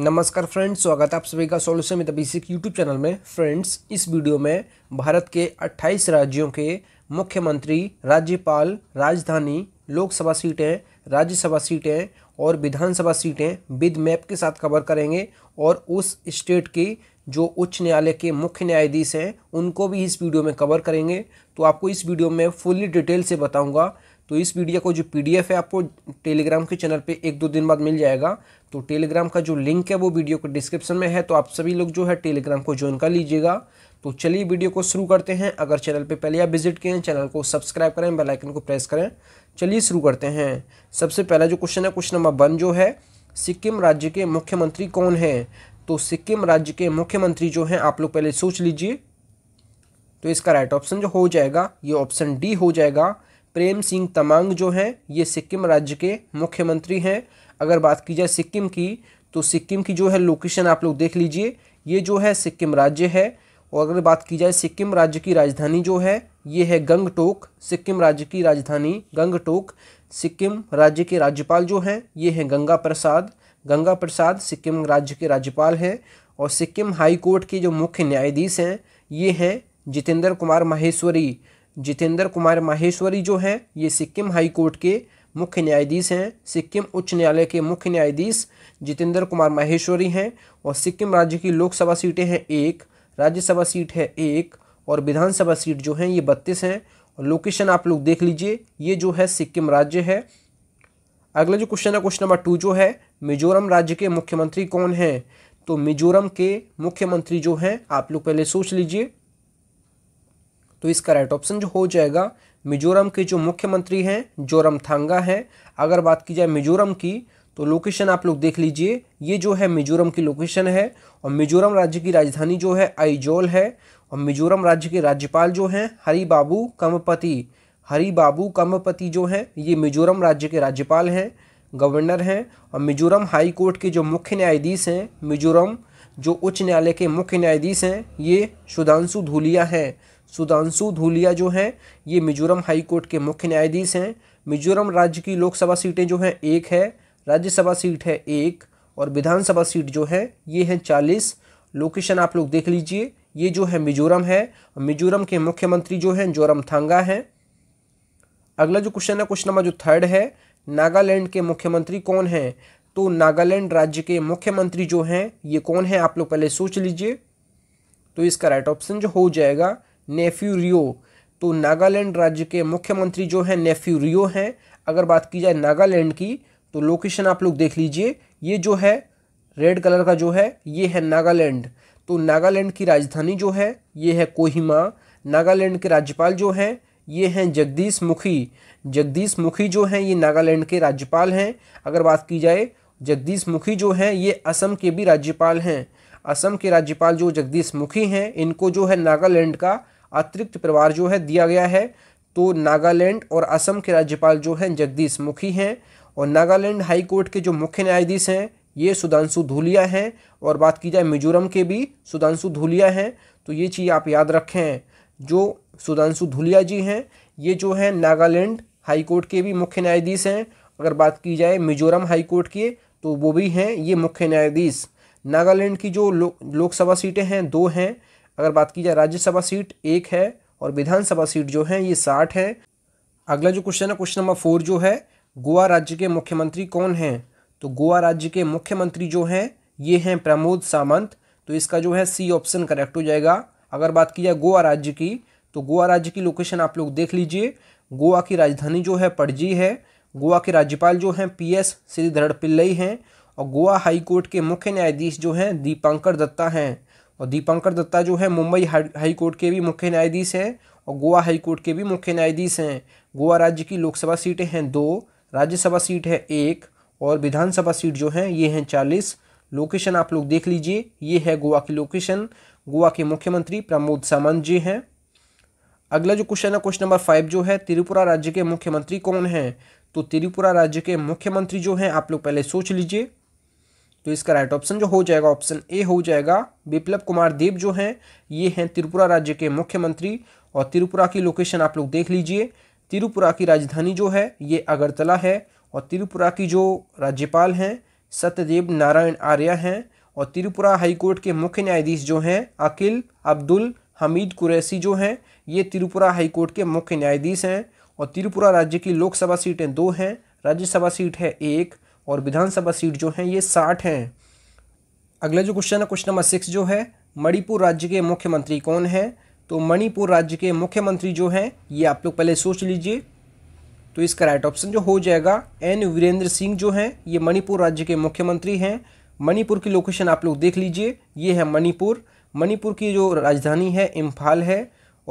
नमस्कार फ्रेंड्स स्वागत है आप सभी का सौ मित्र बेसिक यूट्यूब चैनल में फ्रेंड्स इस वीडियो में भारत के 28 राज्यों के मुख्यमंत्री राज्यपाल राजधानी लोकसभा सीटें राज्यसभा सीटें और विधानसभा सीटें विद मैप के साथ कवर करेंगे और उस स्टेट की जो उच्च न्यायालय के मुख्य न्यायाधीश हैं उनको भी इस वीडियो में कवर करेंगे तो आपको इस वीडियो में फुल्ली डिटेल से बताऊँगा तो इस वीडियो का जो पीडीएफ है आपको टेलीग्राम के चैनल पे एक दो दिन बाद मिल जाएगा तो टेलीग्राम का जो लिंक है वो वीडियो के डिस्क्रिप्शन में है तो आप सभी लोग जो है टेलीग्राम को ज्वाइन कर लीजिएगा तो चलिए वीडियो को शुरू करते हैं अगर चैनल पे पहले आप विजिट किए हैं चैनल को सब्सक्राइब करें बेलाइकन को प्रेस करें चलिए शुरू करते हैं सबसे पहला जो क्वेश्चन है क्वेश्चन नंबर वन जो है सिक्किम राज्य के मुख्यमंत्री कौन है तो सिक्किम राज्य के मुख्यमंत्री जो हैं आप लोग पहले सोच लीजिए तो इसका राइट ऑप्शन जो हो जाएगा ये ऑप्शन डी हो जाएगा प्रेम सिंह तमांग जो हैं ये सिक्किम राज्य के मुख्यमंत्री हैं अगर बात की जाए सिक्किम की तो सिक्किम की जो है लोकेशन आप लोग देख लीजिए ये जो है सिक्किम राज्य है और अगर बात की जाए सिक्किम राज्य की राजधानी जो है ये है गंगटोक सिक्किम राज्य की राजधानी गंगटोक सिक्किम राज्य के राज्यपाल जो हैं ये हैं गंगा प्रसाद गंगा प्रसाद सिक्किम राज्य के राज्यपाल हैं और सिक्किम हाई कोर्ट के जो मुख्य न्यायाधीश हैं ये हैं जितेंद्र कुमार माहेश्वरी जितेंद्र कुमार माहेश्वरी जो हैं ये सिक्किम हाई कोर्ट के मुख्य न्यायाधीश हैं सिक्किम उच्च न्यायालय के मुख्य न्यायाधीश जितेंद्र कुमार माहेश्वरी हैं और सिक्किम राज्य की लोकसभा सीटें हैं एक राज्यसभा सीट है एक और विधानसभा सीट जो हैं ये बत्तीस हैं और लोकेशन आप लोग देख लीजिए ये जो है सिक्किम राज्य है अगला जो क्वेश्चन है क्वेश्चन नंबर टू जो है मिजोरम राज्य के मुख्यमंत्री कौन हैं तो मिजोरम के मुख्यमंत्री जो हैं आप लोग पहले सोच लीजिए तो इसका राइट ऑप्शन जो हो जाएगा मिजोरम के जो मुख्यमंत्री हैं जोरम थांगा हैं अगर बात की जाए मिजोरम की तो लोकेशन आप लोग देख लीजिए ये जो है मिजोरम की लोकेशन है और मिजोरम राज्य की राजधानी जो है आइजोल है और मिजोरम राज्य के राज्यपाल जो हैं हरी बाबू कमपति हरी बाबू कमपति जो हैं ये मिजोरम राज्य के राज्यपाल हैं गवर्नर हैं और मिजोरम हाई कोर्ट के जो मुख्य न्यायाधीश हैं मिजोरम जो उच्च न्यायालय के मुख्य न्यायाधीश हैं ये सुधांशु धूलिया हैं सुधांशु धूलिया जो हैं ये मिजोरम हाई कोर्ट के मुख्य न्यायाधीश हैं मिजोरम राज्य की लोकसभा सीटें जो हैं एक है राज्यसभा सीट है एक और विधानसभा सीट जो है ये हैं चालीस लोकेशन आप लोग देख लीजिए ये जो है मिजोरम है मिजोरम के मुख्यमंत्री जो हैं जोरम थांगा हैं अगला जो क्वेश्चन है क्वेश्चन नंबर जो थर्ड है नागालैंड के मुख्यमंत्री कौन हैं तो नागालैंड राज्य के मुख्यमंत्री जो हैं ये कौन है आप लोग पहले सोच लीजिए तो इसका राइट ऑप्शन जो हो जाएगा नेफ्यू रियो तो नागालैंड राज्य के मुख्यमंत्री जो हैं नेफ्यू रियो हैं अगर बात की जाए नागालैंड की तो लोकेशन आप लोग देख लीजिए ये जो है रेड कलर का जो है ये है नागालैंड तो नागालैंड की राजधानी जो है ये है कोहिमा नागालैंड के राज्यपाल जो हैं ये हैं जगदीश मुखी जगदीश मुखी जो हैं ये नागालैंड के राज्यपाल हैं अगर बात की जाए जगदीश मुखी जो हैं ये असम के भी राज्यपाल हैं असम के राज्यपाल जो जगदीश मुखी हैं इनको जो है नागालैंड का अतिरिक्त प्रभार जो है दिया गया है तो नागालैंड और असम के राज्यपाल जो हैं जगदीश मुखी हैं और नागालैंड हाई कोर्ट के जो मुख्य न्यायाधीश हैं ये सुधांशु धूलिया हैं और बात की जाए मिजोरम के भी सुधांशु धूलिया हैं तो ये चीज़ आप याद रखें जो सुधांशु धूलिया जी हैं ये जो हैं नागालैंड हाई कोर्ट के भी मुख्य न्यायाधीश हैं अगर बात की जाए मिजोरम हाई कोर्ट के तो वो भी हैं ये मुख्य न्यायाधीश नागालैंड की जो लो, लोकसभा सीटें हैं दो हैं अगर बात की जाए राज्यसभा सीट एक है और विधानसभा सीट जो है ये साठ है अगला जो क्वेश्चन है क्वेश्चन नंबर फोर जो है गोवा राज्य के मुख्यमंत्री कौन हैं तो गोवा राज्य के मुख्यमंत्री जो हैं ये हैं प्रमोद सामंत तो इसका जो है सी ऑप्शन करेक्ट हो जाएगा अगर बात की जाए गोवा राज्य की तो गोवा राज्य की लोकेशन आप लोग देख लीजिए गोवा की राजधानी जो है पड़जी है गोवा के राज्यपाल जो हैं पी एस श्रीधर पिल्लई हैं और गोवा हाईकोर्ट के मुख्य न्यायाधीश जो हैं दीपांकर दत्ता हैं और दीपांकर दत्ता जो है मुंबई हाई कोर्ट के भी मुख्य न्यायाधीश हैं और गोवा हाई कोर्ट के भी मुख्य न्यायाधीश हैं गोवा राज्य की लोकसभा सीटें हैं दो राज्यसभा सीट है एक और विधानसभा सीट जो है ये हैं चालीस लोकेशन आप लोग देख लीजिए ये है गोवा की लोकेशन गोवा के मुख्यमंत्री प्रमोद सामंत जी हैं अगला जो क्वेश्चन है क्वेश्चन नंबर फाइव जो है त्रिपुरा राज्य के मुख्यमंत्री कौन हैं तो त्रिपुरा राज्य के मुख्यमंत्री जो हैं आप लोग पहले सोच लीजिए तो इसका राइट ऑप्शन जो हो जाएगा ऑप्शन ए हो जाएगा विप्लव कुमार देव जो हैं ये हैं त्रिपुरा राज्य के मुख्यमंत्री और त्रिपुरा की लोकेशन आप लोग देख लीजिए त्रिपुरा की राजधानी जो है ये अगरतला है और त्रिपुरा की जो राज्यपाल हैं सत्यदेव नारायण आर्या हैं और त्रिपुरा हाईकोर्ट के मुख्य न्यायाधीश जो हैं अकिल अब्दुल हमीद कुरैसी जो हैं ये त्रिपुरा हाईकोर्ट के मुख्य न्यायाधीश हैं और त्रिपुरा राज्य की लोकसभा सीटें दो हैं राज्यसभा सीट है एक और विधानसभा सीट जो हैं ये साठ हैं अगला जो क्वेश्चन है क्वेश्चन नंबर सिक्स जो है मणिपुर राज्य के मुख्यमंत्री कौन है तो मणिपुर राज्य के मुख्यमंत्री जो हैं ये आप लोग पहले सोच लीजिए तो इसका राइट ऑप्शन जो हो जाएगा एन वीरेंद्र सिंह जो हैं ये मणिपुर राज्य के मुख्यमंत्री हैं मणिपुर की लोकेशन आप लोग देख लीजिए ये है मणिपुर मणिपुर की जो राजधानी है इम्फाल है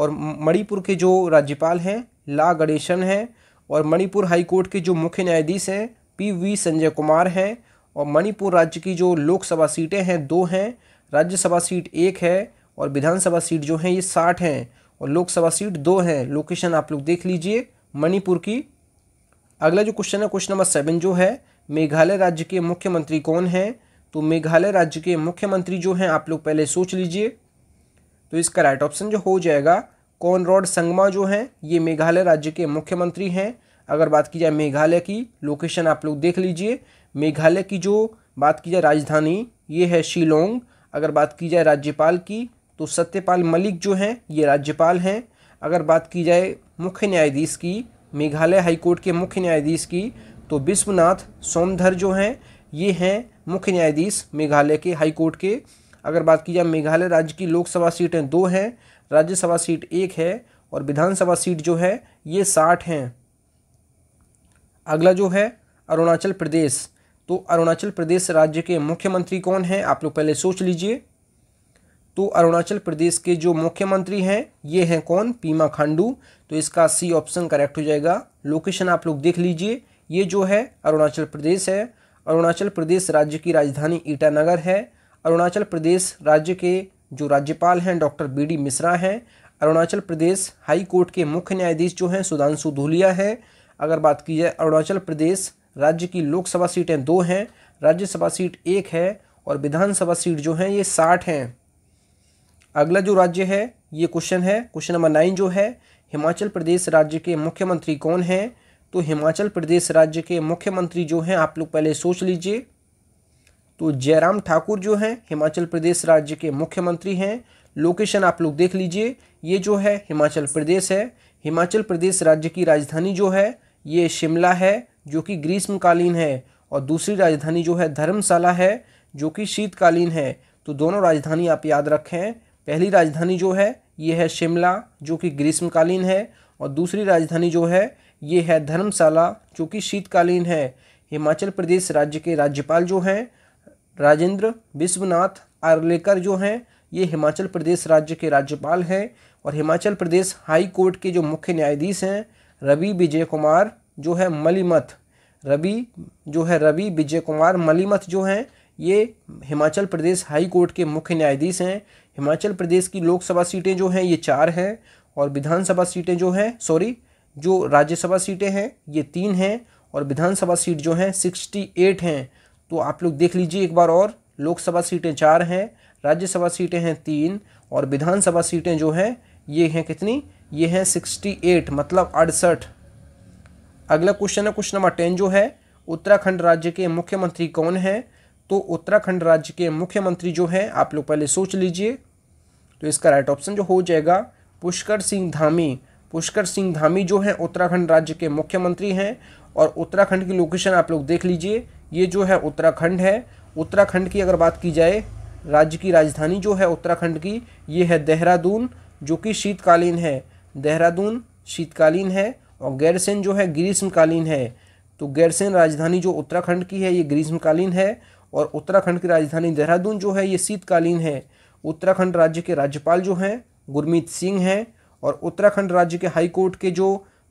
और मणिपुर के जो राज्यपाल हैं ला गणेशन हैं और मणिपुर हाईकोर्ट के जो मुख्य न्यायाधीश हैं पी वी संजय कुमार हैं और मणिपुर राज्य की जो लोकसभा सीटें हैं दो हैं राज्यसभा सीट एक है और विधानसभा सीट जो हैं ये साठ हैं और लोकसभा सीट दो हैं लोकेशन आप लोग देख लीजिए मणिपुर की अगला जो क्वेश्चन है क्वेश्चन नंबर सेवन जो है मेघालय राज्य के मुख्यमंत्री कौन हैं तो मेघालय राज्य के मुख्यमंत्री जो हैं आप लोग पहले सोच लीजिए तो इसका राइट ऑप्शन जो हो जाएगा कौन रॉड संगमा जो हैं ये मेघालय राज्य के मुख्यमंत्री हैं अगर बात की जाए मेघालय की लोकेशन आप लोग देख लीजिए मेघालय की जो बात की जाए राजधानी ये है शिलोंग अगर बात की जाए राज्यपाल की तो सत्यपाल मलिक जो हैं ये राज्यपाल हैं अगर बात की जाए मुख्य न्यायाधीश की मेघालय हाईकोर्ट के मुख्य न्यायाधीश की तो विश्वनाथ सोमधर जो हैं ये हैं मुख्य न्यायाधीश मेघालय के हाईकोर्ट के अगर बात की जाए मेघालय राज्य की लोकसभा सीटें दो हैं राज्यसभा सीट एक है और विधानसभा सीट जो है ये साठ हैं अगला जो है अरुणाचल प्रदेश तो अरुणाचल प्रदेश राज्य के मुख्यमंत्री कौन हैं आप लोग पहले सोच लीजिए तो अरुणाचल प्रदेश के जो मुख्यमंत्री हैं ये हैं कौन पीमा खांडू तो इसका सी ऑप्शन करेक्ट हो जाएगा लोकेशन आप लोग देख लीजिए ये जो है अरुणाचल प्रदेश है अरुणाचल प्रदेश राज्य की राजधानी ईटानगर है अरुणाचल प्रदेश राज्य के जो राज्यपाल हैं डॉक्टर बी डी मिश्रा हैं अरुणाचल प्रदेश हाई कोर्ट के मुख्य न्यायाधीश जो हैं सुधांशु धुलिया है अगर बात की जाए अरुणाचल प्रदेश राज्य की लोकसभा सीटें दो हैं राज्यसभा सीट एक है और विधानसभा सीट जो हैं ये साठ हैं अगला जो राज्य है ये क्वेश्चन है क्वेश्चन नंबर नाइन जो है हिमाचल प्रदेश राज्य के मुख्यमंत्री कौन हैं तो हिमाचल प्रदेश राज्य के मुख्यमंत्री जो हैं आप लोग पहले सोच लीजिए तो जयराम ठाकुर जो हैं हिमाचल प्रदेश राज्य के मुख्यमंत्री हैं लोकेशन आप लोग देख लीजिए ये जो है हिमाचल प्रदेश है हिमाचल प्रदेश राज्य की राजधानी जो है ये शिमला है जो कि ग्रीष्मकालीन है और दूसरी राजधानी जो है धर्मशाला है जो कि शीतकालीन है तो दोनों राजधानी आप याद रखें पहली राजधानी जो है ये है शिमला जो कि ग्रीष्मकालीन है और दूसरी राजधानी जो है ये है धर्मशाला जो कि शीतकालीन है हिमाचल प्रदेश राज्य के राज्यपाल जो हैं राजेंद्र विश्वनाथ आर्लेकर जो हैं ये हिमाचल प्रदेश राज्य के राज्यपाल हैं और हिमाचल प्रदेश हाई कोर्ट के जो मुख्य न्यायाधीश हैं रवि विजय कुमार जो है मलिमथ रवि जो है रवि विजय कुमार मलीमथ जो हैं ये हिमाचल प्रदेश हाई कोर्ट के मुख्य न्यायाधीश हैं हिमाचल प्रदेश की लोकसभा सीटें जो हैं ये चार हैं और विधानसभा सीटें जो हैं सॉरी जो राज्यसभा सीटें हैं ये तीन हैं और विधानसभा सीट जो हैं सिक्सटी एट हैं तो आप लोग देख लीजिए एक बार और लोकसभा सीटें चार हैं राज्यसभा सीटें हैं तीन और विधानसभा सीटें जो हैं ये हैं कितनी ये है सिक्सटी एट मतलब अड़सठ अगला क्वेश्चन है क्वेश्चन नंबर टेन जो है उत्तराखंड राज्य के मुख्यमंत्री कौन है तो उत्तराखंड राज्य के मुख्यमंत्री जो है आप लोग पहले सोच लीजिए तो इसका राइट ऑप्शन जो हो जाएगा पुष्कर सिंह धामी पुष्कर सिंह धामी जो है उत्तराखंड राज्य के मुख्यमंत्री हैं और उत्तराखंड की लोकेशन आप लोग देख लीजिए ये जो है उत्तराखंड है उत्तराखंड की अगर बात की जाए राज्य की राजधानी जो है उत्तराखंड की ये है देहरादून जो कि शीतकालीन है देहरादून शीतकालीन है और गैरसेन जो है ग्रीष्मकालीन है तो गैरसेन राजधानी जो उत्तराखंड की है ये ग्रीष्मकालीन है और उत्तराखंड की राजधानी देहरादून जो है ये शीतकालीन है उत्तराखंड राज्य के राज्यपाल जो हैं गुरमीत सिंह हैं और उत्तराखंड राज्य के हाईकोर्ट के जो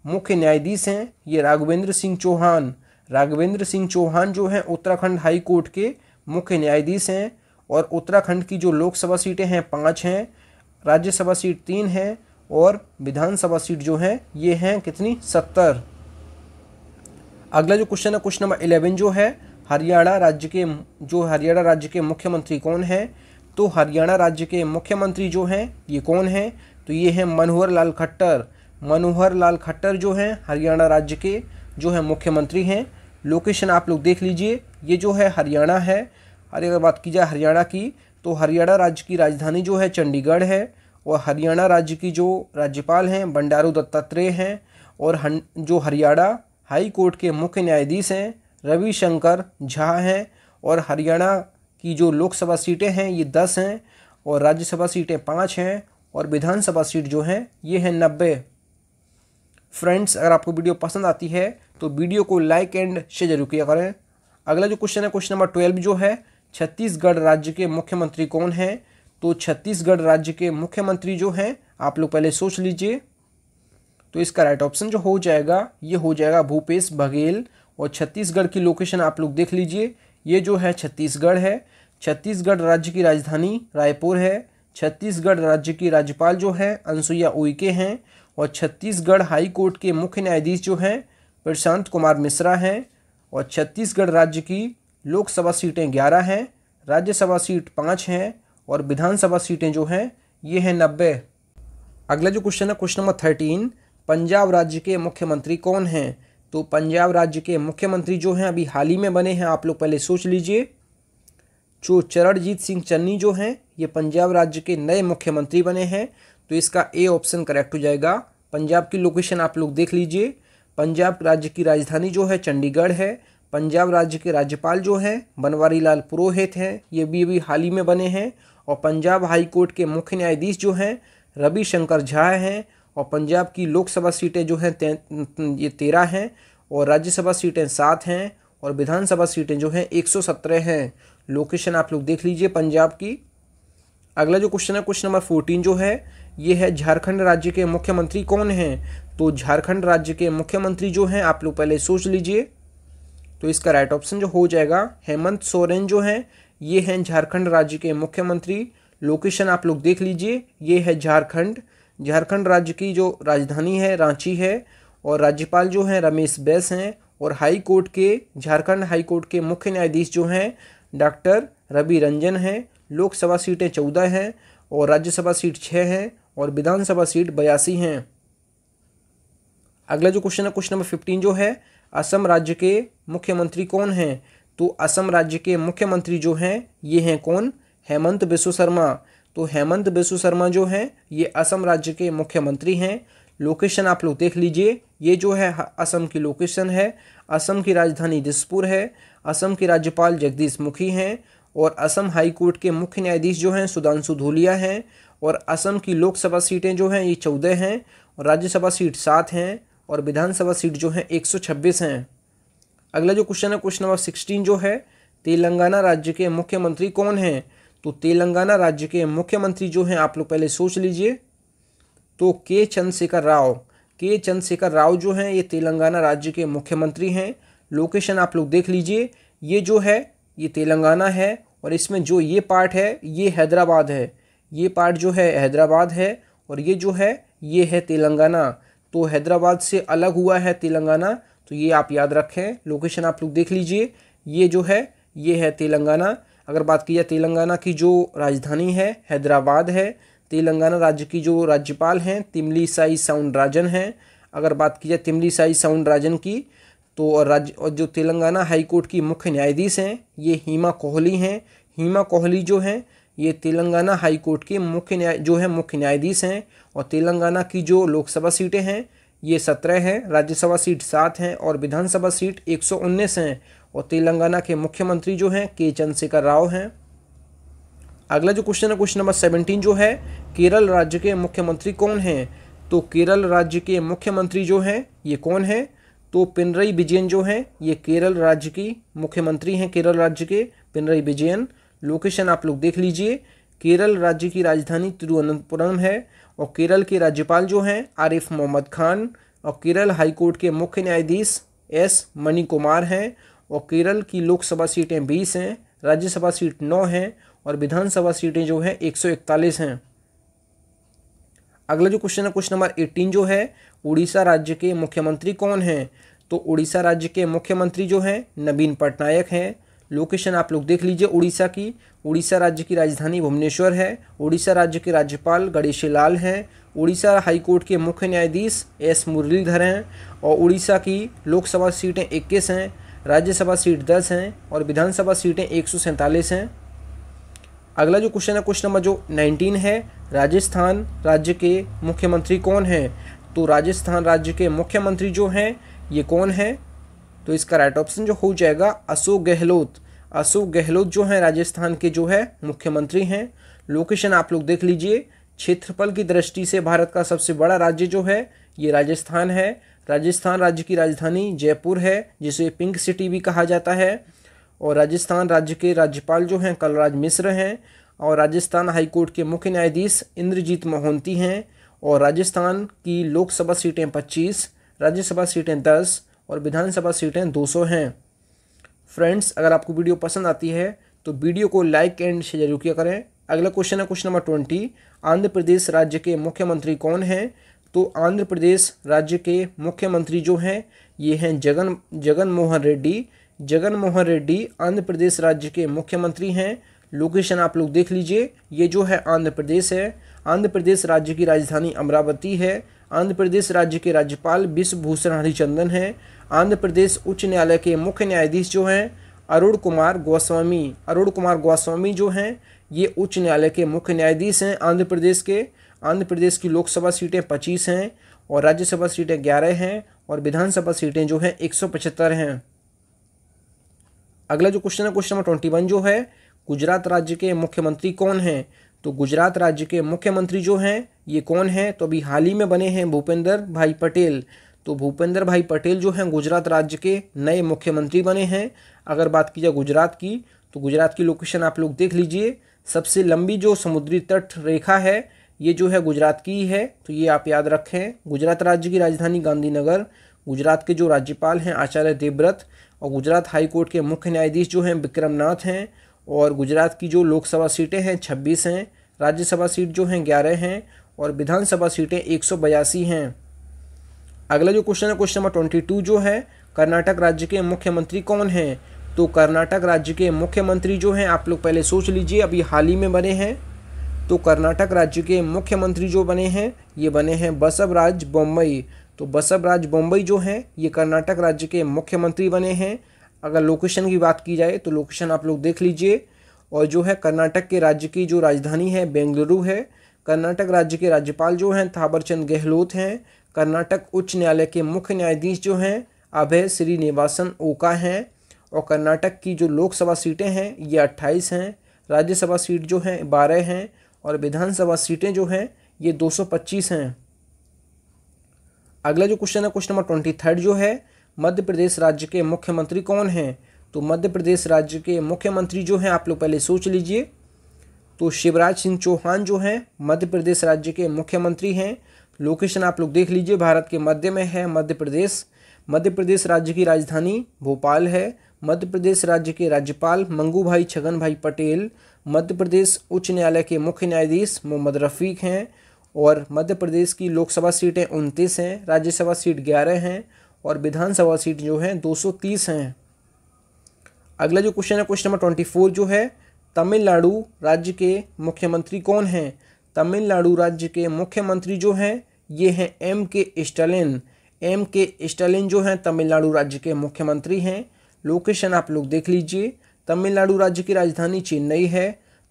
मुख्य न्यायाधीश हैं ये राघवेंद्र सिंह चौहान राघवेंद्र सिंह चौहान जो हैं उत्तराखंड हाई कोर्ट के मुख्य न्यायाधीश हैं और उत्तराखंड की जो लोकसभा सीटें हैं पाँच हैं राज्यसभा सीट तीन है और विधानसभा सीट जो है ये हैं कितनी सत्तर अगला जो क्वेश्चन है क्वेश्चन नंबर इलेवन जो है हरियाणा राज्य के जो हरियाणा राज्य के मुख्यमंत्री कौन हैं तो हरियाणा राज्य के मुख्यमंत्री जो हैं ये कौन हैं तो ये हैं मनोहर लाल खट्टर मनोहर लाल खट्टर जो हैं हरियाणा राज्य के जो है मुख्यमंत्री हैं लोकेशन आप लोग देख लीजिए ये जो है हरियाणा है अरे अगर बात की जाए हरियाणा की तो हरियाणा राज्य की राजधानी जो है चंडीगढ़ है वह हरियाणा राज्य की जो राज्यपाल हैं बंडारू दत्तात्रेय हैं और हन, जो हरियाणा हाई कोर्ट के मुख्य न्यायाधीश हैं रविशंकर झा हैं और हरियाणा की जो लोकसभा सीटें हैं ये दस हैं और राज्यसभा सीटें पाँच हैं और विधानसभा सीट जो हैं ये हैं नब्बे फ्रेंड्स अगर आपको वीडियो पसंद आती है तो वीडियो को लाइक एंड शेयर जरूर किया करें अगला जो क्वेश्चन है क्वेश्चन नंबर ट्वेल्व जो है छत्तीसगढ़ राज्य के मुख्यमंत्री कौन हैं तो छत्तीसगढ़ राज्य के मुख्यमंत्री जो हैं आप लोग पहले सोच लीजिए तो इसका राइट ऑप्शन जो हो जाएगा ये हो जाएगा भूपेश बघेल और छत्तीसगढ़ की लोकेशन आप लोग देख लीजिए ये जो है छत्तीसगढ़ है छत्तीसगढ़ राज्य की राजधानी रायपुर है छत्तीसगढ़ राज्य की राज्यपाल जो है अनसुईया उइके हैं और छत्तीसगढ़ हाई कोर्ट के मुख्य न्यायाधीश जो हैं प्रशांत कुमार मिश्रा हैं और छत्तीसगढ़ राज्य की लोकसभा सीटें ग्यारह हैं राज्यसभा सीट पाँच हैं और विधानसभा सीटें जो हैं ये हैं नब्बे अगला जो क्वेश्चन है क्वेश्चन नंबर थर्टीन पंजाब राज्य के मुख्यमंत्री कौन हैं तो पंजाब राज्य के मुख्यमंत्री जो हैं अभी हाल ही में बने हैं आप लोग पहले सोच लीजिए जो चरणजीत सिंह चन्नी जो हैं ये पंजाब राज्य के नए मुख्यमंत्री बने हैं तो इसका ए ऑप्शन करेक्ट हो जाएगा पंजाब की लोकेशन आप लोग देख लीजिए पंजाब राज्य की राजधानी जो है चंडीगढ़ है पंजाब राज्य के राज्यपाल जो हैं बनवारी लाल पुरोहित हैं ये भी अभी हाल ही में बने हैं और पंजाब हाईकोर्ट के मुख्य न्यायाधीश जो हैं रविशंकर झा हैं और पंजाब की लोकसभा सीटें जो हैं ये तेरह हैं और राज्यसभा सीटें सात हैं और विधानसभा सीटें जो हैं एक सौ सत्रह हैं लोकेशन आप लोग देख लीजिए पंजाब की अगला जो क्वेश्चन है क्वेश्चन नंबर फोर्टीन जो है ये है झारखंड राज्य के मुख्यमंत्री कौन हैं तो झारखंड राज्य के मुख्यमंत्री जो हैं आप लोग पहले सोच लीजिए तो इसका राइट ऑप्शन जो हो जाएगा हेमंत सोरेन जो हैं ये हैं झारखंड राज्य के मुख्यमंत्री लोकेशन आप लोग देख लीजिए ये है झारखंड झारखंड राज्य की जो राजधानी है रांची है और राज्यपाल जो हैं रमेश बैस हैं और हाई कोर्ट के झारखंड हाई कोर्ट के मुख्य न्यायाधीश जो हैं डॉक्टर रवि रंजन हैं लोकसभा सीटें चौदह हैं और राज्यसभा सीट छः हैं और विधानसभा सीट बयासी हैं अगला जो क्वेश्चन है क्वेश्चन नंबर फिफ्टीन जो है असम राज्य के मुख्यमंत्री कौन हैं तो असम राज्य के मुख्यमंत्री जो हैं ये हैं कौन हेमंत बिश्व शर्मा तो हेमंत बिश्व शर्मा जो हैं ये असम राज्य के मुख्यमंत्री हैं लोकेशन आप लोग देख लीजिए ये जो है असम की लोकेशन है असम की राजधानी दिसपुर है असम के राज्यपाल जगदीश मुखी हैं और असम हाई कोर्ट के मुख्य न्यायाधीश जो हैं सुधांशु धूलिया हैं और असम की लोकसभा सीटें जो हैं ये चौदह हैं और राज्यसभा सीट सात हैं और विधानसभा सीट जो हैं एक सौ छब्बीस हैं अगला जो क्वेश्चन है क्वेश्चन नंबर सिक्सटीन जो है तेलंगाना राज्य के मुख्यमंत्री कौन हैं तो तेलंगाना राज्य के मुख्यमंत्री जो हैं आप लोग पहले सोच लीजिए तो के चंद्रशेखर राव के चंद्रशेखर राव जो हैं ये तेलंगाना राज्य के मुख्यमंत्री हैं लोकेशन आप लोग देख लीजिए ये जो है ये तेलंगाना है और इसमें जो ये पार्ट है ये हैदराबाद है ये पार्ट जो है हैदराबाद है और ये जो है ये है तेलंगाना तो हैदराबाद से अलग हुआ है तेलंगाना तो ये आप याद रखें लोकेशन आप लोग देख लीजिए ये जो है ये है तेलंगाना अगर बात की जाए तेलंगाना की जो राजधानी है हैदराबाद है तेलंगाना राज्य की जो राज्यपाल हैं तिमली साई साउंड राजन हैं अगर बात की जाए तिमली साई साउंड राजन की तो और राज्य और जो तेलंगाना हाईकोर्ट की मुख्य न्यायाधीश हैं ये हीमा कोहली हैं हीमा कोहली जो हैं ये तेलंगाना हाईकोर्ट के मुख्य न्याय जो है मुख्य न्यायाधीश हैं और तेलंगाना की जो लोकसभा सीटें हैं ये सत्रह हैं राज्यसभा सीट सात हैं और विधानसभा सीट उन्नीस हैं और तेलंगाना के मुख्यमंत्री जो हैं के चंद्रशेखर राव हैं अगला जो क्वेश्चन है क्वेश्चन नंबर सेवनटीन जो है केरल राज्य के मुख्यमंत्री कौन हैं तो केरल राज्य के मुख्यमंत्री जो हैं ये कौन है तो पिनरई विजयन जो हैं ये केरल राज्य की मुख्यमंत्री हैं केरल राज्य के पिनरई विजयन लोकेशन आप लोग देख लीजिए केरल राज्य की राजधानी तिरुवनंतपुरम है और केरल के राज्यपाल जो हैं आरिफ मोहम्मद खान और केरल हाईकोर्ट के मुख्य न्यायाधीश एस मनी कुमार हैं और केरल की लोकसभा सीटें बीस हैं राज्यसभा सीट नौ हैं और विधानसभा सीटें जो हैं एक सौ इकतालीस हैं अगला जो क्वेश्चन है क्वेश्चन नंबर एटीन जो है उड़ीसा राज्य के मुख्यमंत्री कौन हैं तो उड़ीसा राज्य के मुख्यमंत्री जो हैं नवीन पटनायक हैं लोकेशन आप लोग देख लीजिए उड़ीसा की उड़ीसा राज्य की राजधानी भुवनेश्वर है उड़ीसा राज्य के राज्यपाल गणेशी लाल हैं उड़ीसा हाईकोर्ट के मुख्य न्यायाधीश एस मुरलीधर हैं और उड़ीसा की लोकसभा सीटें इक्कीस हैं राज्यसभा सीट दस हैं और विधानसभा सीटें एक सौ सैंतालीस हैं अगला जो क्वेश्चन है क्वेश्चन नंबर जो नाइनटीन है राजस्थान राज्य के मुख्यमंत्री कौन हैं तो राजस्थान राज्य के मुख्यमंत्री जो हैं ये कौन हैं तो इसका राइट ऑप्शन जो हो जाएगा अशोक गहलोत अशोक गहलोत जो हैं राजस्थान के जो है मुख्यमंत्री हैं लोकेशन आप लोग देख लीजिए क्षेत्रफल की दृष्टि से भारत का सबसे बड़ा राज्य जो है ये राजस्थान है राजस्थान राज्य की राजधानी जयपुर है जिसे पिंक सिटी भी कहा जाता है और राजस्थान राज्य के राज्यपाल जो हैं कलराज मिश्र हैं और राजस्थान हाईकोर्ट के मुख्य न्यायाधीश इंद्रजीत मोहंती हैं और राजस्थान की लोकसभा सीटें 25, राज्यसभा सीटें दस और विधानसभा सीटें 200 हैं फ्रेंड्स अगर आपको वीडियो पसंद आती है तो वीडियो को लाइक एंड शेयर जरूर किया करें अगला क्वेश्चन है question number twenty Andhra Pradesh राज्य के मुख्यमंत्री कौन हैं तो आंध्र प्रदेश राज्य के मुख्यमंत्री जो हैं ये हैं जगन जगन मोहन रेड्डी जगन मोहन रेड्डी आंध्र प्रदेश राज्य के मुख्यमंत्री हैं लोकेशन आप लोग देख लीजिए ये जो है आंध्र प्रदेश है आंध्र प्रदेश राज्य की राजधानी अमरावती है आंध्र प्रदेश राज्य के राज्यपाल विश्वभूषण हरिचंदन हैं आंध्र प्रदेश उच्च न्यायालय के मुख्य न्यायाधीश जो हैं अरुण कुमार गोस्वामी अरुण कुमार गोस्वामी जो हैं ये उच्च न्यायालय के मुख्य न्यायाधीश हैं आंध्र प्रदेश के आंध्र प्रदेश की लोकसभा सीटें पच्चीस हैं और राज्यसभा सीटें ग्यारह हैं और विधानसभा सीटें जो हैं एक सौ पचहत्तर हैं अगला जो क्वेश्चन है क्वेश्चन नंबर ट्वेंटी वन जो है गुजरात राज्य के मुख्यमंत्री कौन हैं तो गुजरात राज्य के मुख्यमंत्री जो हैं ये कौन हैं तो अभी हाल ही में बने हैं भूपेंद्र भाई पटेल तो भूपेंद्र भाई पटेल जो हैं गुजरात राज्य के नए मुख्यमंत्री बने हैं अगर बात की जाए गुजरात की तो गुजरात की लोकेशन आप लोग देख लीजिए सबसे लंबी जो समुद्री तट रेखा है ये जो है गुजरात की है तो ये आप याद रखें गुजरात राज्य की राजधानी गांधीनगर गुजरात के जो राज्यपाल हैं आचार्य देवव्रत और गुजरात हाईकोर्ट के मुख्य न्यायाधीश जो हैं विक्रम नाथ हैं और गुजरात की जो लोकसभा सीटें हैं छब्बीस हैं राज्यसभा सीट जो हैं ग्यारह हैं और विधानसभा सीटें एक हैं अगला जो क्वेश्चन है क्वेश्चन नंबर ट्वेंटी टू जो है कर्नाटक राज्य के मुख्यमंत्री कौन हैं तो कर्नाटक राज्य के मुख्यमंत्री जो हैं आप लोग पहले सोच लीजिए अभी हाल ही में बने हैं तो कर्नाटक राज्य के मुख्यमंत्री जो बने हैं ये बने हैं बसवराज बम्बई तो बसवराज बम्बई जो हैं ये कर्नाटक राज्य के मुख्यमंत्री बने हैं अगर लोकेशन की बात की जाए तो लोकेशन आप लोग देख लीजिए और जो है कर्नाटक के राज्य की जो राजधानी है बेंगलुरु है कर्नाटक राज्य के राज्यपाल जो हैं थावरचंद गहलोत हैं कर्नाटक उच्च न्यायालय के मुख्य न्यायाधीश जो हैं अभय श्रीनिवासन ओका हैं और कर्नाटक की जो लोकसभा सीटें हैं ये अट्ठाईस हैं राज्यसभा सीट जो हैं बारह हैं और विधानसभा सीटें जो हैं ये दो सौ पच्चीस हैं अगला जो क्वेश्चन है क्वेश्चन नंबर ट्वेंटी थर्ड जो है मध्य प्रदेश राज्य के मुख्यमंत्री कौन हैं तो मध्य प्रदेश राज्य के मुख्यमंत्री जो हैं आप लोग पहले सोच लीजिए तो शिवराज सिंह चौहान जो हैं मध्य प्रदेश राज्य के मुख्यमंत्री हैं लोकेशन आप लोग देख लीजिए भारत के मध्य में है मध्य प्रदेश मध्य प्रदेश राज्य की राजधानी भोपाल है मध्य प्रदेश राज्य के राज्यपाल मंगू भाई छगन भाई पटेल मध्य प्रदेश उच्च न्यायालय के मुख्य न्यायाधीश मोहम्मद रफ़ीक हैं और मध्य प्रदेश की लोकसभा सीटें उनतीस हैं राज्यसभा सीट ग्यारह हैं और विधानसभा सीट जो हैं तीस हैं अगला जो क्वेश्चन है क्वेश्चन नंबर ट्वेंटी फोर जो है तमिलनाडु राज्य के मुख्यमंत्री कौन हैं तमिलनाडु राज्य के मुख्यमंत्री जो हैं ये हैं एम के स्टालिन एम के स्टालिन जो हैं तमिलनाडु राज्य के मुख्यमंत्री हैं लोकेशन आप लोग देख लीजिए तमिलनाडु राज्य की राजधानी चेन्नई है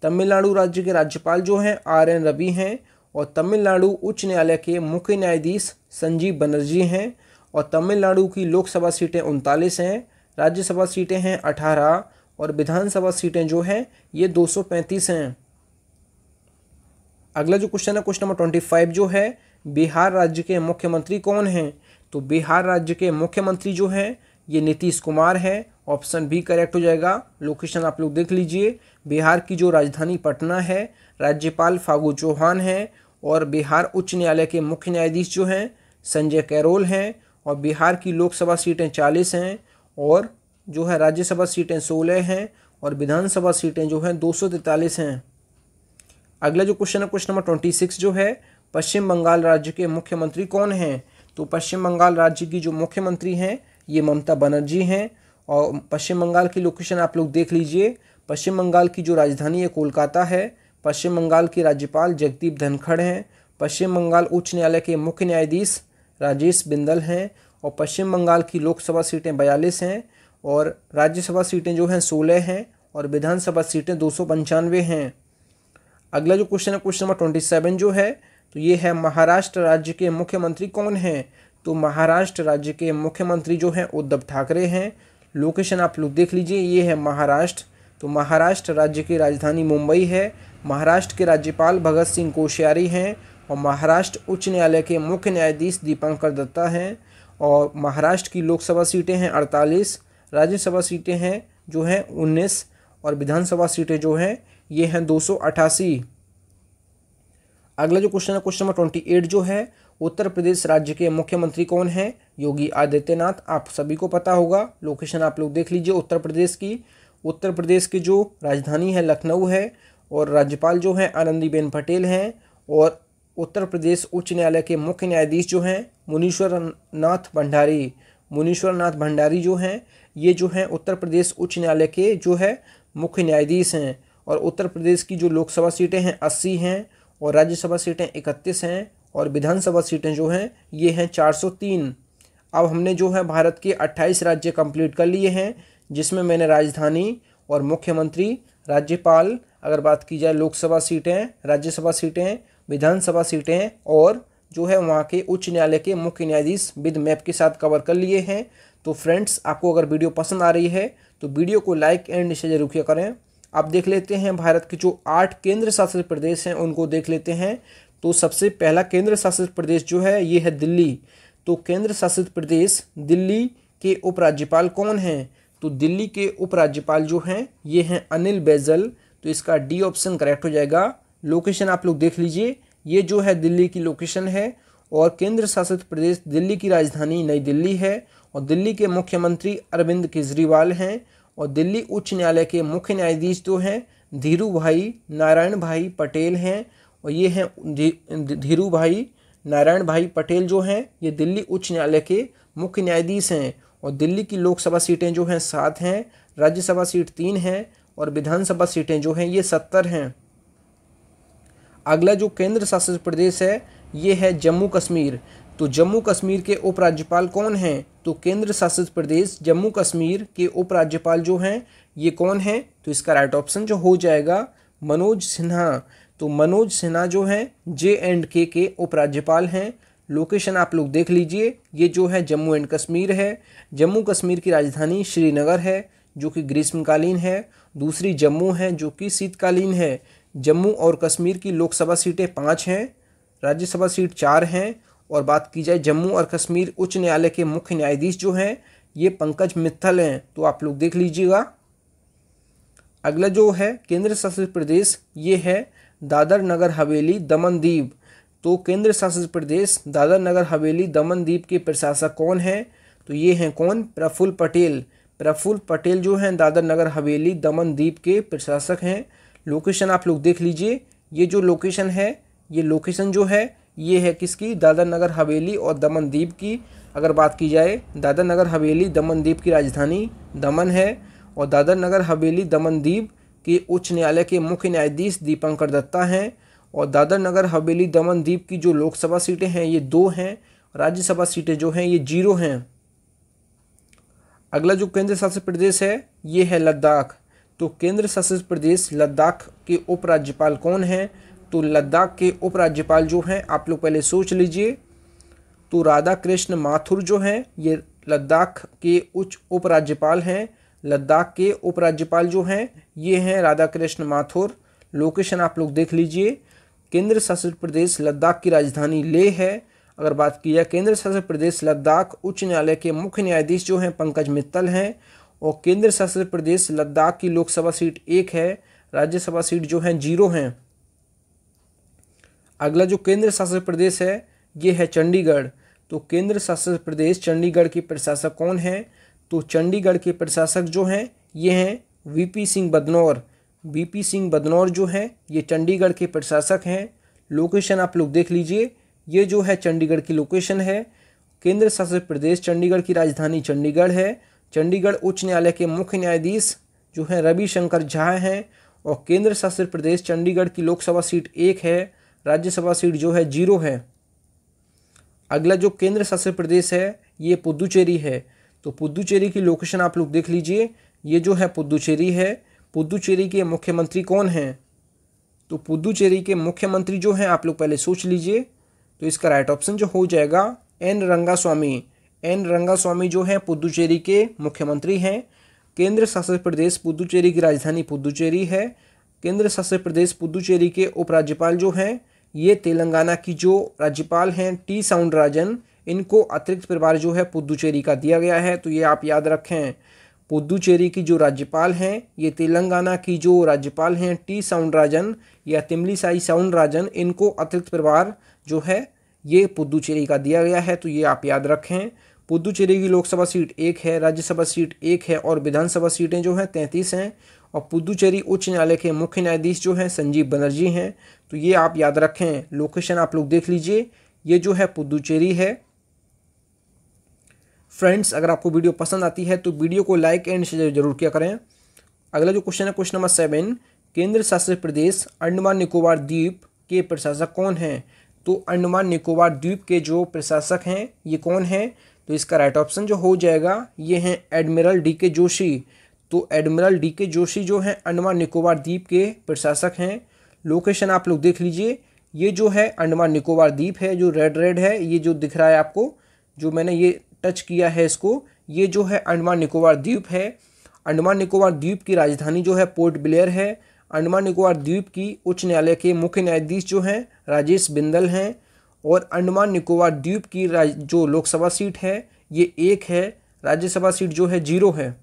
तमिलनाडु राज्य के राज्यपाल जो हैं आर एन रवि हैं और तमिलनाडु उच्च न्यायालय के मुख्य न्यायाधीश संजीव बनर्जी हैं और तमिलनाडु की लोकसभा सीटें उनतालीस हैं राज्यसभा सीटें हैं अठारह और विधानसभा सीटें जो हैं ये पैंतीस हैं अगला जो क्वेश्चन है क्वेश्चन नंबर ट्वेंटी फाइव जो है बिहार राज्य के मुख्यमंत्री कौन हैं तो बिहार राज्य के मुख्यमंत्री जो हैं ये नीतीश कुमार हैं ऑप्शन बी करेक्ट हो जाएगा लोकेशन आप लोग देख लीजिए बिहार की जो राजधानी पटना है राज्यपाल फागू चौहान हैं और बिहार उच्च न्यायालय के मुख्य न्यायाधीश जो हैं संजय कैरोल हैं और बिहार की लोकसभा सीटें चालीस हैं और जो है राज्यसभा सीटें सोलह हैं और विधानसभा सीटें जो हैं दो हैं अगला जो क्वेश्चन है क्वेश्चन नंबर ट्वेंटी सिक्स जो है पश्चिम बंगाल राज्य के मुख्यमंत्री कौन हैं तो पश्चिम बंगाल राज्य की जो मुख्यमंत्री हैं ये ममता बनर्जी हैं और पश्चिम बंगाल की लोकेशन आप लोग देख लीजिए पश्चिम बंगाल की जो राजधानी है कोलकाता है पश्चिम बंगाल के राज्यपाल जगदीप धनखड़ हैं पश्चिम बंगाल उच्च न्यायालय के मुख्य न्यायाधीश राजेश बिंदल हैं और पश्चिम बंगाल की लोकसभा सीटें बयालीस हैं और राज्यसभा सीटें जो हैं सोलह हैं और विधानसभा सीटें दो सौ पंचानवे हैं अगला जो क्वेश्चन है क्वेश्चन नंबर ट्वेंटी सेवन जो है तो ये है महाराष्ट्र राज्य के मुख्यमंत्री कौन हैं तो महाराष्ट्र राज्य के मुख्यमंत्री जो हैं उद्धव ठाकरे हैं लोकेशन आप लोग देख लीजिए ये है महाराष्ट्र तो महाराष्ट्र राज्य की राजधानी मुंबई है महाराष्ट्र के राज्यपाल भगत सिंह कोश्यारी हैं और महाराष्ट्र उच्च न्यायालय के मुख्य न्यायाधीश दीपंकर दत्ता हैं और महाराष्ट्र की लोकसभा सीटें हैं अड़तालीस राज्यसभा सीटें हैं जो हैं उन्नीस और विधानसभा सीटें जो हैं ये हैं दो अगला जो क्वेश्चन है क्वेश्चन नंबर ट्वेंटी एट जो है उत्तर प्रदेश राज्य के मुख्यमंत्री कौन हैं योगी आदित्यनाथ आप सभी को पता होगा लोकेशन आप लोग देख लीजिए उत्तर प्रदेश की उत्तर प्रदेश की जो राजधानी है लखनऊ है और राज्यपाल जो हैं आनंदीबेन पटेल हैं और उत्तर प्रदेश उच्च न्यायालय के मुख्य न्यायाधीश जो हैं मुनीश्वर नाथ भंडारी मुनीश्वर नाथ भंडारी जो हैं ये जो हैं उत्तर प्रदेश उच्च न्यायालय के जो है मुख्य न्यायाधीश हैं और उत्तर प्रदेश की जो लोकसभा सीटें हैं अस्सी हैं और राज्यसभा सीटें इकतीस हैं और विधानसभा सीटें जो हैं ये हैं तीन अब हमने जो है भारत के अट्ठाईस राज्य कंप्लीट कर लिए हैं जिसमें मैंने राजधानी और मुख्यमंत्री राज्यपाल अगर बात की जाए लोकसभा सीटें राज्यसभा सीटें विधानसभा सीटें और जो है वहाँ के उच्च न्यायालय के मुख्य न्यायाधीश विद मैप के साथ कवर कर लिए हैं तो फ्रेंड्स आपको अगर वीडियो पसंद आ रही है तो वीडियो को लाइक एंड शेयर जरूर करें अब देख लेते हैं भारत के जो आठ केंद्र शासित प्रदेश हैं उनको देख लेते हैं तो सबसे पहला केंद्र शासित प्रदेश जो है ये है दिल्ली तो केंद्र शासित प्रदेश दिल्ली के उपराज्यपाल कौन हैं तो दिल्ली के उपराज्यपाल जो हैं ये हैं अनिल बैजल तो इसका डी ऑप्शन करेक्ट हो जाएगा लोकेशन आप लोग देख लीजिए ये जो है दिल्ली की लोकेशन है और केंद्र शासित प्रदेश दिल्ली की राजधानी नई दिल्ली है और दिल्ली के मुख्यमंत्री अरविंद केजरीवाल हैं और दिल्ली उच्च न्यायालय के मुख्य न्यायाधीश जो हैं धीरू भाई नारायण भाई पटेल हैं और ये हैं धीरू भाई नारायण भाई पटेल जो हैं ये दिल्ली उच्च न्यायालय के मुख्य न्यायाधीश हैं और दिल्ली की लोकसभा सीटें जो हैं सात हैं राज्यसभा सीट तीन हैं और विधानसभा सीटें जो हैं ये सत्तर हैं अगला जो केंद्र शासित प्रदेश है ये है जम्मू कश्मीर तो जम्मू कश्मीर के उपराज्यपाल कौन हैं तो केंद्र शासित प्रदेश जम्मू कश्मीर के उपराज्यपाल जो हैं ये कौन हैं तो इसका राइट ऑप्शन जो हो जाएगा मनोज सिन्हा तो मनोज सिन्हा जो हैं जे एंड के के उपराज्यपाल हैं लोकेशन आप लोग देख लीजिए ये जो है जम्मू एंड कश्मीर है जम्मू कश्मीर की राजधानी श्रीनगर है जो कि ग्रीष्मकालीन है दूसरी जम्मू है जो कि शीतकालीन है जम्मू और कश्मीर की लोकसभा सीटें पाँच हैं राज्यसभा सीट चार हैं और बात की जाए जम्मू और कश्मीर उच्च न्यायालय के मुख्य न्यायाधीश जो हैं ये पंकज मित्तल हैं तो आप लोग देख लीजिएगा अगला जो है केंद्र शासित प्रदेश ये है दादर नगर हवेली दमन दीप तो केंद्र शासित प्रदेश दादर नगर हवेली दमन दीप के प्रशासक कौन हैं तो ये हैं कौन प्रफुल्ल पटेल प्रफुल्ल पटेल जो हैं दादर नगर हवेली दमन दीप के प्रशासक हैं लोकेशन आप लोग देख लीजिए ये जो लोकेशन है ये लोकेशन जो है ये है किसकी दादर नगर हवेली और दमन द्वीप की अगर बात की जाए दादर नगर हवेली दमन द्वीप की राजधानी दमन है और दादर नगर हवेली दमन द्वीप के उच्च न्यायालय के मुख्य न्यायाधीश दीपंकर दत्ता हैं और दादर नगर हवेली दमन द्वीप की जो लोकसभा सीटें हैं ये दो हैं राज्यसभा सीटें जो हैं ये जीरो हैं अगला जो केंद्र शासित प्रदेश है ये है लद्दाख तो केंद्र शासित प्रदेश लद्दाख के उपराज्यपाल कौन हैं तो लद्दाख के उपराज्यपाल जो हैं आप लोग पहले सोच लीजिए तो राधा कृष्ण माथुर जो हैं ये लद्दाख के उच्च उपराज्यपाल हैं लद्दाख के उपराज्यपाल जो हैं ये हैं राधा कृष्ण माथुर लोकेशन आप लोग देख लीजिए केंद्र शासित प्रदेश लद्दाख की राजधानी ले है अगर बात की जाए केंद्र शासित प्रदेश लद्दाख उच्च न्यायालय के मुख्य न्यायाधीश जो हैं पंकज मित्तल हैं और केंद्र शासित प्रदेश लद्दाख की लोकसभा सीट एक है राज्यसभा सीट जो हैं जीरो हैं अगला जो केंद्र शासित प्रदेश है ये है चंडीगढ़ तो केंद्र शासित प्रदेश चंडीगढ़ के प्रशासक कौन हैं तो चंडीगढ़ के प्रशासक जो हैं ये हैं वीपी सिंह बदनौर वीपी सिंह बदनौर जो हैं ये चंडीगढ़ के प्रशासक हैं लोकेशन आप लोग देख लीजिए ये जो है चंडीगढ़ की लोकेशन है केंद्र शासित प्रदेश चंडीगढ़ की राजधानी चंडीगढ़ है चंडीगढ़ उच्च न्यायालय के मुख्य न्यायाधीश जो हैं रविशंकर झा हैं और केंद्र शासित प्रदेश चंडीगढ़ की लोकसभा सीट एक है राज्यसभा सीट जो है जीरो है अगला जो केंद्र शासित प्रदेश है ये पुदुचेरी है तो पुदुचेरी की लोकेशन आप लोग देख लीजिए ये जो है पुदुचेरी है पुदुचेरी के मुख्यमंत्री कौन हैं तो पुदुचेरी के मुख्यमंत्री जो हैं आप लोग पहले सोच लीजिए तो इसका राइट ऑप्शन जो हो जाएगा एन रंगास्वामी एन रंगास्वामी जो हैं पुदुचेरी के मुख्यमंत्री हैं केंद्र शासित प्रदेश पुदुचेरी की राजधानी पुदुचेरी है केंद्र शासित प्रदेश पुदुचेरी के उपराज्यपाल जो हैं ये तेलंगाना की जो राज्यपाल हैं टी साउंडराजन इनको अतिरिक्त प्रभार जो है पुदुचेरी का दिया गया है तो ये आप याद रखें पुदुचेरी की जो राज्यपाल हैं ये तेलंगाना की जो राज्यपाल हैं टी साउंडराजन या तिमली साई साउंडराजन इनको अतिरिक्त प्रभार जो है ये पुदुचेरी का दिया गया है तो ये आप याद रखें पुदुचेरी की लोकसभा सीट एक है राज्यसभा सीट एक है और विधानसभा सीटें जो हैं तैंतीस हैं और पुदुचेरी उच्च न्यायालय के मुख्य न्यायाधीश जो हैं संजीव बनर्जी हैं तो ये आप याद रखें लोकेशन आप लोग देख लीजिए ये जो है पुदुचेरी है फ्रेंड्स अगर आपको वीडियो पसंद आती है तो वीडियो को लाइक एंड शेयर जरूर किया करें अगला जो क्वेश्चन है क्वेश्चन नंबर सेवन केंद्र शासित प्रदेश अंडमान निकोबार द्वीप के प्रशासक कौन हैं तो अंडमान निकोबार द्वीप के जो प्रशासक हैं ये कौन हैं तो इसका राइट ऑप्शन जो हो जाएगा ये हैं एडमिरल डी के जोशी तो एडमिरल डी के जोशी जो हैं अंडमान निकोबार द्वीप के प्रशासक हैं लोकेशन आप लोग देख लीजिए ये जो है अंडमान निकोबार द्वीप है जो रेड रेड है ये जो दिख रहा है आपको जो मैंने ये टच किया है इसको ये जो है अंडमान निकोबार द्वीप है अंडमान निकोबार द्वीप की राजधानी जो है पोर्ट ब्लेयर है अंडमान निकोबार द्वीप की उच्च न्यायालय के मुख्य न्यायाधीश जो हैं राजेश बिंदल हैं और अंडमान निकोबार द्वीप की जो लोकसभा सीट है ये एक है राज्यसभा सीट जो है जीरो है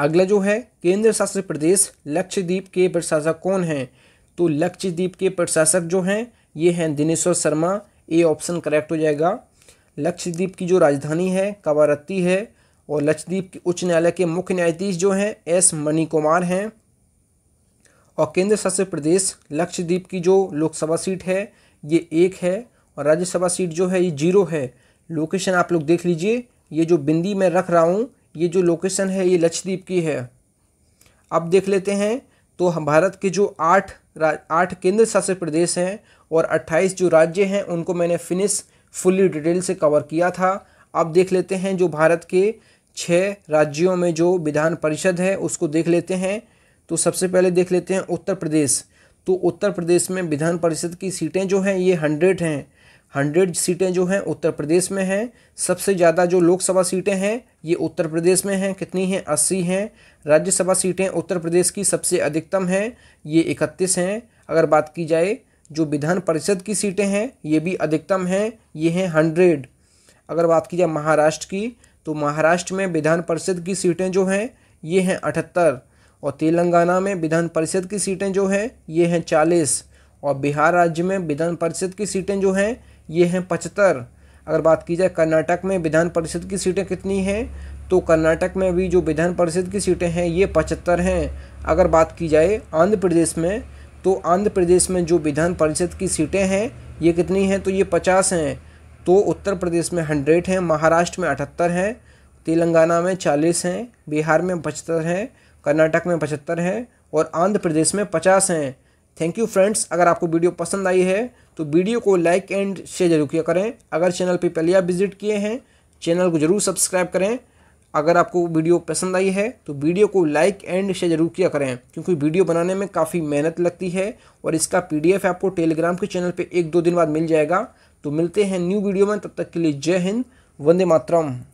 अगला जो है केंद्र शासित प्रदेश लक्षद्वीप के प्रशासक कौन हैं तो लक्षद्वीप के प्रशासक जो हैं ये हैं Dineshwar Sharma A option correct हो जाएगा लक्षद्वीप की जो राजधानी है कवारत्ती है और लक्षद्वीप के उच्च न्यायालय के मुख्य न्यायाधीश जो हैं एस मणिकुमार हैं और केंद्र शासित प्रदेश लक्षद्वीप की जो लोकसभा सीट है ये एक है और राज्यसभा सीट जो है ये जीरो है लोकेशन आप लोग देख लीजिए ये जो बिंदी मैं रख रहा हूँ ये जो लोकेशन है ये लक्षद्वीप की है अब देख लेते हैं तो हम भारत के जो आठ आठ केंद्र शासित प्रदेश हैं और अट्ठाईस जो राज्य हैं उनको मैंने फिनिश फुल्ली डिटेल से कवर किया था अब देख लेते हैं जो भारत के छः राज्यों में जो विधान परिषद है उसको देख लेते हैं तो सबसे पहले देख लेते हैं उत्तर प्रदेश तो उत्तर प्रदेश में विधान परिषद की सीटें जो हैं ये हंड्रेड हैं हंड्रेड सीटें जो हैं उत्तर प्रदेश में हैं सबसे ज़्यादा जो लोकसभा सीटें हैं ये उत्तर प्रदेश में हैं कितनी हैं अस्सी हैं राज्यसभा सीटें उत्तर प्रदेश की सबसे अधिकतम हैं ये इकतीस हैं अगर बात की जाए जो विधान परिषद की सीटें हैं ये भी अधिकतम हैं ये हैं हंड्रेड अगर बात की जाए महाराष्ट्र की तो महाराष्ट्र में विधान परिषद की सीटें जो हैं ये हैं अठहत्तर और तेलंगाना में विधान परिषद की सीटें जो हैं ये हैं चालीस और बिहार राज्य में विधान परिषद की सीटें जो हैं ये हैं पचहत्तर अगर बात की जाए कर्नाटक में विधान परिषद की सीटें कितनी हैं तो कर्नाटक में भी जो विधान परिषद की सीटें हैं ये पचहत्तर हैं अगर बात की जाए आंध्र प्रदेश में तो आंध्र प्रदेश में जो विधान परिषद की सीटें हैं ये कितनी हैं तो ये पचास हैं तो उत्तर प्रदेश में हंड्रेड हैं महाराष्ट्र में अठहत्तर हैं तेलंगाना में चालीस हैं बिहार में पचहत्तर हैं कर्नाटक में पचहत्तर हैं और आंध्र प्रदेश में पचास हैं थैंक यू फ्रेंड्स अगर आपको वीडियो पसंद आई है तो वीडियो को लाइक एंड शेयर जरूर किया करें अगर चैनल पर पहले आप विजिट किए हैं चैनल को जरूर सब्सक्राइब करें अगर आपको वीडियो पसंद आई है तो वीडियो को लाइक एंड शेयर जरूर किया करें क्योंकि वीडियो बनाने में काफ़ी मेहनत लगती है और इसका पीडीएफ आपको टेलीग्राम के चैनल पे एक दो दिन बाद मिल जाएगा तो मिलते हैं न्यू वीडियो में तब तक के लिए जय हिंद वंदे मातरम